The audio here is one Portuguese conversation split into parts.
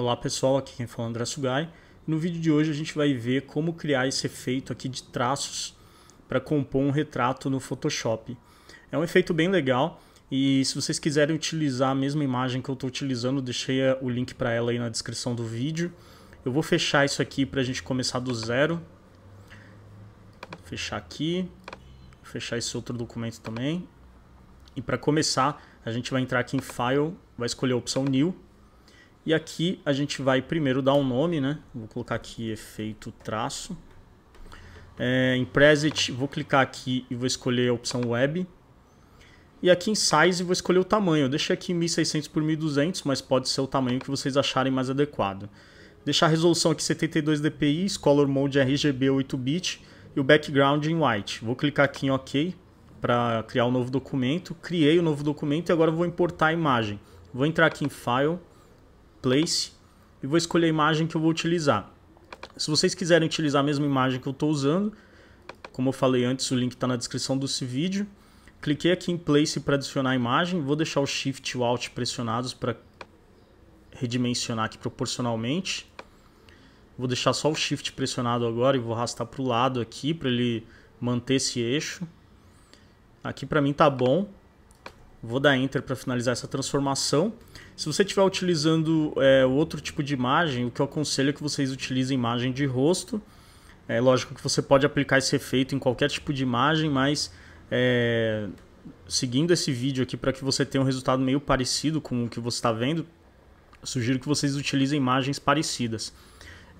Olá pessoal, aqui quem fala é o André Sugai. No vídeo de hoje a gente vai ver como criar esse efeito aqui de traços para compor um retrato no Photoshop. É um efeito bem legal e se vocês quiserem utilizar a mesma imagem que eu estou utilizando, deixei o link para ela aí na descrição do vídeo. Eu vou fechar isso aqui para a gente começar do zero. fechar aqui, fechar esse outro documento também. E para começar, a gente vai entrar aqui em File, vai escolher a opção New e aqui a gente vai primeiro dar um nome, né? Vou colocar aqui efeito traço. É, em preset, vou clicar aqui e vou escolher a opção web. E aqui em size vou escolher o tamanho. Eu deixei aqui 1600 por 1200, mas pode ser o tamanho que vocês acharem mais adequado. Deixar a resolução aqui 72 dpi, color mode RGB 8-bit e o background em white. Vou clicar aqui em OK para criar um novo documento. Criei o um novo documento e agora vou importar a imagem. Vou entrar aqui em File, Place e vou escolher a imagem que eu vou utilizar. Se vocês quiserem utilizar a mesma imagem que eu estou usando, como eu falei antes, o link está na descrição desse vídeo. Cliquei aqui em Place para adicionar a imagem, vou deixar o Shift e o Alt pressionados para redimensionar aqui proporcionalmente. Vou deixar só o Shift pressionado agora e vou arrastar para o lado aqui para ele manter esse eixo. Aqui para mim está bom. Vou dar Enter para finalizar essa transformação. Se você estiver utilizando é, outro tipo de imagem, o que eu aconselho é que vocês utilizem imagem de rosto. É lógico que você pode aplicar esse efeito em qualquer tipo de imagem, mas é, seguindo esse vídeo aqui para que você tenha um resultado meio parecido com o que você está vendo, sugiro que vocês utilizem imagens parecidas.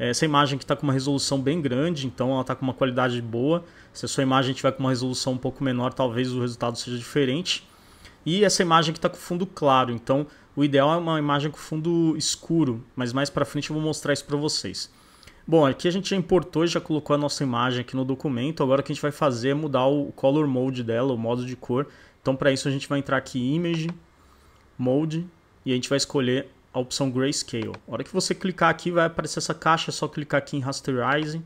É, essa imagem que está com uma resolução bem grande, então ela está com uma qualidade boa. Se a sua imagem tiver com uma resolução um pouco menor, talvez o resultado seja diferente. E essa imagem que está com fundo claro, então o ideal é uma imagem com fundo escuro, mas mais para frente eu vou mostrar isso para vocês. Bom, aqui a gente já importou e já colocou a nossa imagem aqui no documento, agora o que a gente vai fazer é mudar o color mode dela, o modo de cor. Então para isso a gente vai entrar aqui em Image, Mode, e a gente vai escolher a opção Grayscale. Na hora que você clicar aqui vai aparecer essa caixa, é só clicar aqui em Rasterize,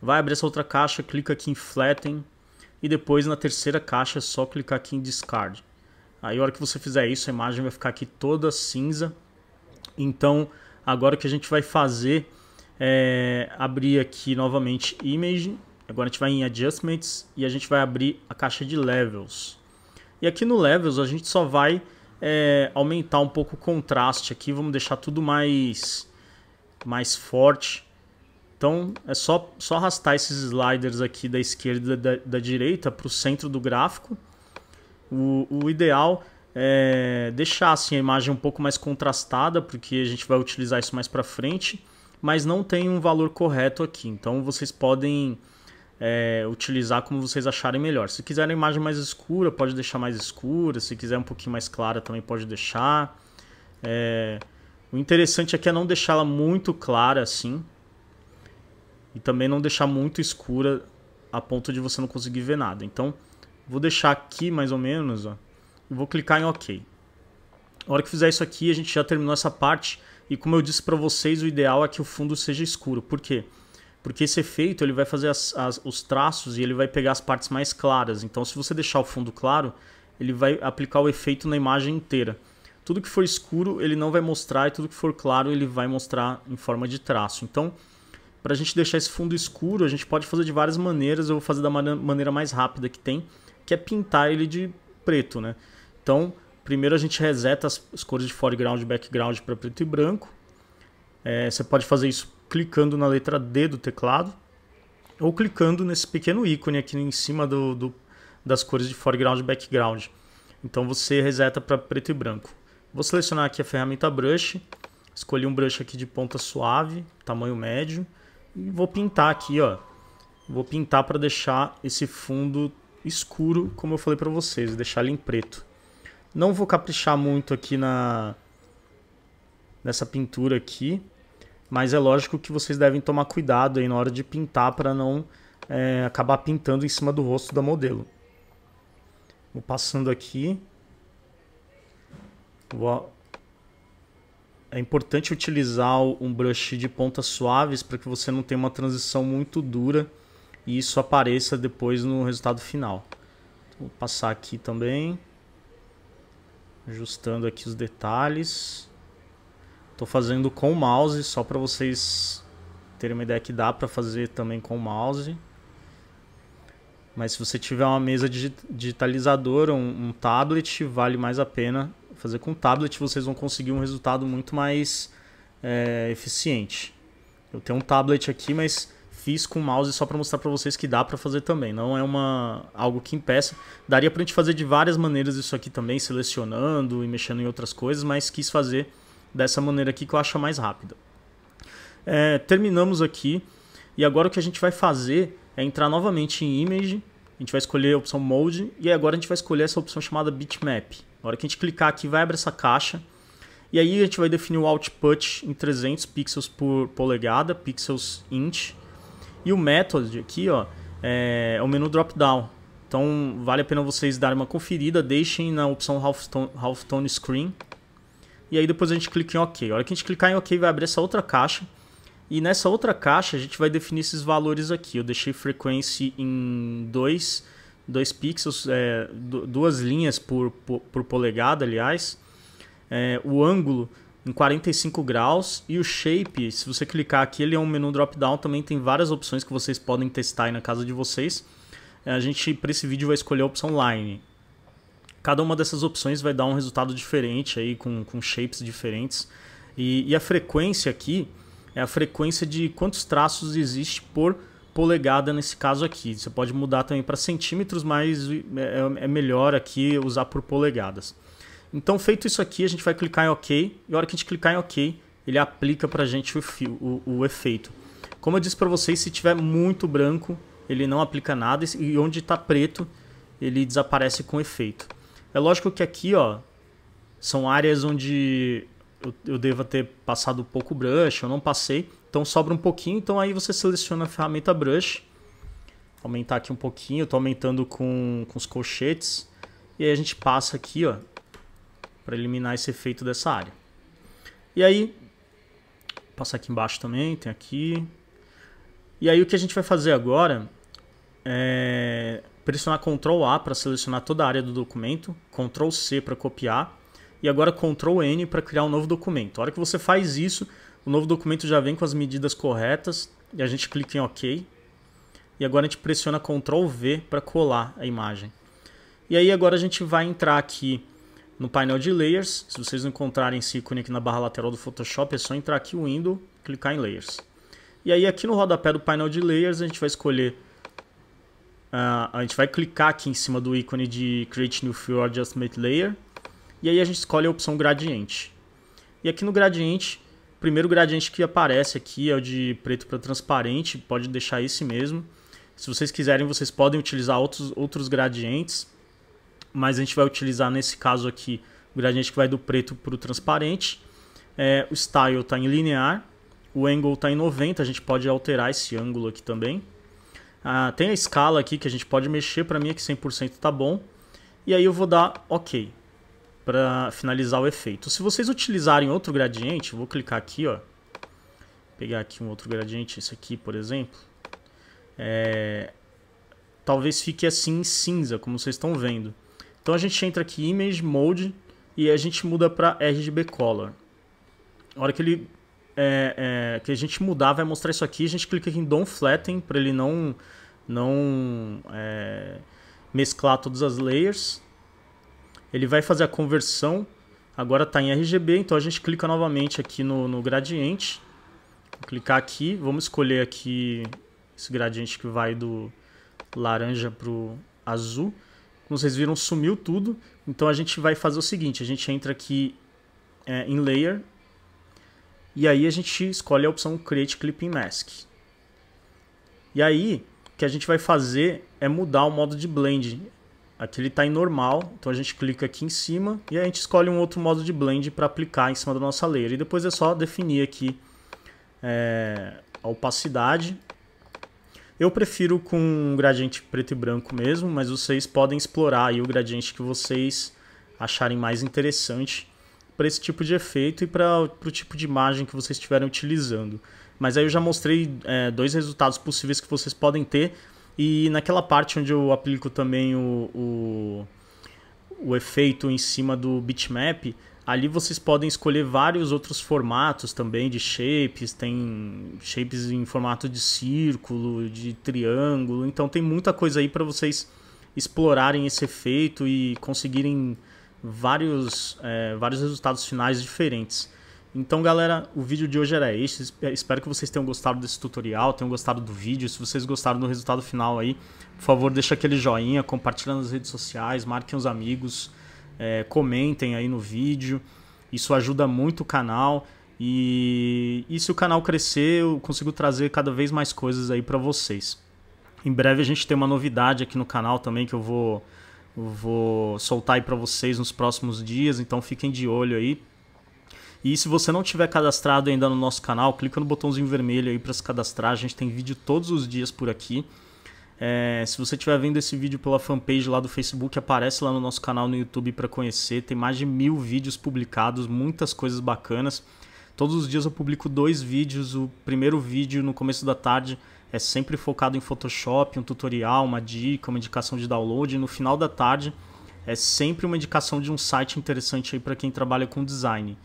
vai abrir essa outra caixa, clica aqui em Flatten, e depois na terceira caixa é só clicar aqui em Discard. Aí a hora que você fizer isso, a imagem vai ficar aqui toda cinza. Então, agora o que a gente vai fazer é abrir aqui novamente Image. Agora a gente vai em Adjustments e a gente vai abrir a caixa de Levels. E aqui no Levels a gente só vai é, aumentar um pouco o contraste aqui. Vamos deixar tudo mais, mais forte. Então é só, só arrastar esses sliders aqui da esquerda e da, da direita para o centro do gráfico o, o ideal é deixar assim, a imagem um pouco mais contrastada, porque a gente vai utilizar isso mais para frente, mas não tem um valor correto aqui. Então vocês podem é, utilizar como vocês acharem melhor. Se quiserem a imagem mais escura, pode deixar mais escura. Se quiser um pouquinho mais clara, também pode deixar. É, o interessante aqui é não deixá-la muito clara assim. E também não deixar muito escura a ponto de você não conseguir ver nada. Então, Vou deixar aqui mais ou menos, ó. E vou clicar em OK. A hora que fizer isso aqui, a gente já terminou essa parte. E como eu disse para vocês, o ideal é que o fundo seja escuro. Por quê? Porque esse efeito ele vai fazer as, as, os traços e ele vai pegar as partes mais claras. Então, se você deixar o fundo claro, ele vai aplicar o efeito na imagem inteira. Tudo que for escuro ele não vai mostrar e tudo que for claro ele vai mostrar em forma de traço. Então, para a gente deixar esse fundo escuro, a gente pode fazer de várias maneiras. Eu vou fazer da maneira mais rápida que tem que é pintar ele de preto, né? Então, primeiro a gente reseta as, as cores de foreground e background para preto e branco. É, você pode fazer isso clicando na letra D do teclado ou clicando nesse pequeno ícone aqui em cima do, do das cores de foreground e background. Então você reseta para preto e branco. Vou selecionar aqui a ferramenta Brush, escolhi um brush aqui de ponta suave, tamanho médio, e vou pintar aqui, ó. Vou pintar para deixar esse fundo escuro, como eu falei para vocês, deixar ele em preto. Não vou caprichar muito aqui na nessa pintura aqui, mas é lógico que vocês devem tomar cuidado aí na hora de pintar para não é, acabar pintando em cima do rosto da modelo. Vou passando aqui. Vou... É importante utilizar um brush de pontas suaves para que você não tenha uma transição muito dura e isso apareça depois no resultado final. Então, vou passar aqui também, ajustando aqui os detalhes. Estou fazendo com o mouse, só para vocês terem uma ideia que dá para fazer também com o mouse. Mas se você tiver uma mesa digitalizadora, um, um, tablet, vale mais a pena fazer com tablet. Vocês vão conseguir um resultado muito mais é, eficiente. Eu tenho um tablet aqui, mas fiz com o mouse só para mostrar para vocês que dá para fazer também. Não é uma algo que impeça. Daria para a gente fazer de várias maneiras isso aqui também, selecionando e mexendo em outras coisas, mas quis fazer dessa maneira aqui que eu acho mais rápida. É, terminamos aqui e agora o que a gente vai fazer é entrar novamente em Image, a gente vai escolher a opção Mode e agora a gente vai escolher essa opção chamada Bitmap. Na hora que a gente clicar aqui vai abrir essa caixa e aí a gente vai definir o output em 300 pixels por polegada, pixels int, e o method aqui, ó, é, é o menu drop down. Então vale a pena vocês darem uma conferida, deixem na opção half tone, half tone screen. E aí depois a gente clica em OK. A hora que a gente clicar em OK vai abrir essa outra caixa. E nessa outra caixa a gente vai definir esses valores aqui. Eu deixei frequência em 2 2 pixels, é, duas linhas por, por, por polegada, aliás. É, o ângulo em 45 graus. E o shape, se você clicar aqui, ele é um menu drop-down, também tem várias opções que vocês podem testar aí na casa de vocês. A gente, para esse vídeo, vai escolher a opção line. Cada uma dessas opções vai dar um resultado diferente aí, com, com shapes diferentes. E, e a frequência aqui é a frequência de quantos traços existe por polegada nesse caso aqui. Você pode mudar também para centímetros, mas é, é, melhor aqui usar por polegadas. Então, feito isso aqui, a gente vai clicar em OK. E a hora que a gente clicar em OK, ele aplica para a gente o, fio, o, o, efeito. Como eu disse para vocês, se tiver muito branco, ele não aplica nada. E onde está preto, ele desaparece com efeito. É lógico que aqui ó, são áreas onde eu, eu deva ter passado pouco brush, eu não passei. Então sobra um pouquinho, então aí você seleciona a ferramenta brush. Aumentar aqui um pouquinho, estou aumentando com, com os colchetes. E aí a gente passa aqui, ó, para eliminar esse efeito dessa área. E aí, passar aqui embaixo também, tem aqui. E aí o que a gente vai fazer agora é pressionar Ctrl A para selecionar toda a área do documento, Ctrl C para copiar e agora Ctrl N para criar um novo documento. A hora que você faz isso, o novo documento já vem com as medidas corretas e a gente clica em OK. E agora a gente pressiona Ctrl V para colar a imagem. E aí agora a gente vai entrar aqui no painel de Layers. Se vocês não encontrarem esse ícone aqui na barra lateral do Photoshop, é só entrar aqui o Window, clicar em Layers. E aí aqui no rodapé do painel de Layers, a gente vai escolher... Uh, a gente vai clicar aqui em cima do ícone de Create New Fill Adjustment Layer. E aí a gente escolhe a opção Gradiente. E aqui no Gradiente, o primeiro gradiente que aparece aqui é o de preto para transparente, pode deixar esse mesmo. Se vocês quiserem, vocês podem utilizar outros, outros gradientes mas a gente vai utilizar nesse caso aqui o gradiente que vai do preto para o transparente. É, o style está em linear, o angle está em 90, a gente pode alterar esse ângulo aqui também. Ah, tem a escala aqui que a gente pode mexer, para mim aqui 100% está bom. E aí eu vou dar OK para finalizar o efeito. Se vocês utilizarem outro gradiente, vou clicar aqui, ó. pegar aqui um outro gradiente, esse aqui, por exemplo. É... Talvez fique assim cinza, como vocês estão vendo. Então a gente entra aqui em Image Mode e a gente muda para RGB Color. A hora que ele é, é, que a gente mudar vai mostrar isso aqui. A gente clica aqui em Don't Flatten para ele não não é, mesclar todas as layers. Ele vai fazer a conversão. Agora está em RGB, então a gente clica novamente aqui no, no gradiente. Vou clicar aqui, vamos escolher aqui esse gradiente que vai do laranja para o azul. Como vocês viram, sumiu tudo. Então a gente vai fazer o seguinte, a gente entra aqui é, em Layer e aí a gente escolhe a opção Create Clipping Mask. E aí, o que a gente vai fazer é mudar o modo de blend. Aqui ele está em normal, então a gente clica aqui em cima e a gente escolhe um outro modo de blend para aplicar em cima da nossa layer. E depois é só definir aqui é, a opacidade eu prefiro com um gradiente preto e branco mesmo, mas vocês podem explorar aí o gradiente que vocês acharem mais interessante para esse tipo de efeito e para o tipo de imagem que vocês estiverem utilizando. Mas aí eu já mostrei é, dois resultados possíveis que vocês podem ter e naquela parte onde eu aplico também o, o, o efeito em cima do bitmap, Ali vocês podem escolher vários outros formatos também de shapes, tem shapes em formato de círculo, de triângulo, então tem muita coisa aí para vocês explorarem esse efeito e conseguirem vários, é, vários resultados finais diferentes. Então, galera, o vídeo de hoje era este. Espero que vocês tenham gostado desse tutorial, tenham gostado do vídeo. Se vocês gostaram do resultado final aí, por favor, deixa aquele joinha, compartilha nas redes sociais, marquem os amigos é, comentem aí no vídeo. Isso ajuda muito o canal. E, e se o canal crescer, eu consigo trazer cada vez mais coisas aí para vocês. Em breve a gente tem uma novidade aqui no canal também que eu vou, eu vou soltar aí para vocês nos próximos dias, então fiquem de olho aí. E se você não tiver cadastrado ainda no nosso canal, clica no botãozinho vermelho aí para se cadastrar. A gente tem vídeo todos os dias por aqui. É, se você estiver vendo esse vídeo pela fanpage lá do Facebook, aparece lá no nosso canal no YouTube para conhecer. Tem mais de mil vídeos publicados, muitas coisas bacanas. Todos os dias eu publico dois vídeos. O primeiro vídeo no começo da tarde é sempre focado em Photoshop, um tutorial, uma dica, uma indicação de download. E no final da tarde é sempre uma indicação de um site interessante aí para quem trabalha com design.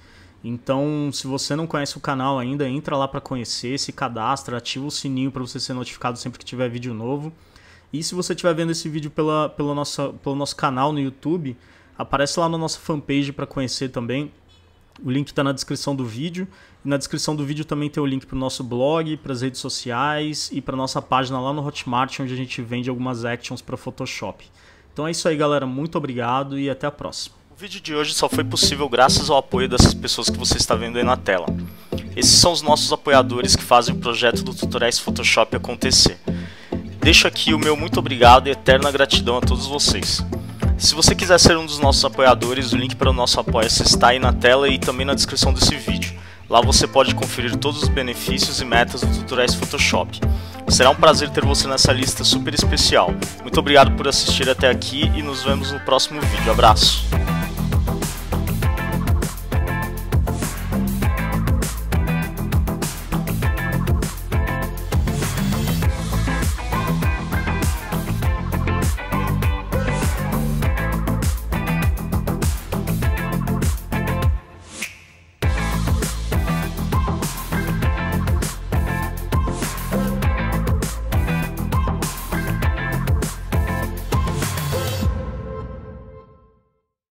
Então, se você não conhece o canal ainda, entra lá para conhecer, se cadastra, ativa o sininho para você ser notificado sempre que tiver vídeo novo. E se você estiver vendo esse vídeo pela, pela nossa, pelo nosso canal no YouTube, aparece lá na nossa fanpage para conhecer também. O link está na descrição do vídeo. E na descrição do vídeo também tem o link para o nosso blog, para as redes sociais e para nossa página lá no Hotmart, onde a gente vende algumas actions para Photoshop. Então é isso aí, galera. Muito obrigado e até a próxima. O vídeo de hoje só foi possível graças ao apoio dessas pessoas que você está vendo aí na tela. Esses são os nossos apoiadores que fazem o projeto do Tutoriais Photoshop acontecer. Deixo aqui o meu muito obrigado e eterna gratidão a todos vocês. Se você quiser ser um dos nossos apoiadores, o link para o nosso apoia-se está aí na tela e também na descrição desse vídeo. Lá você pode conferir todos os benefícios e metas do Tutoriais Photoshop. Será um prazer ter você nessa lista super especial. Muito obrigado por assistir até aqui e nos vemos no próximo vídeo. Abraço!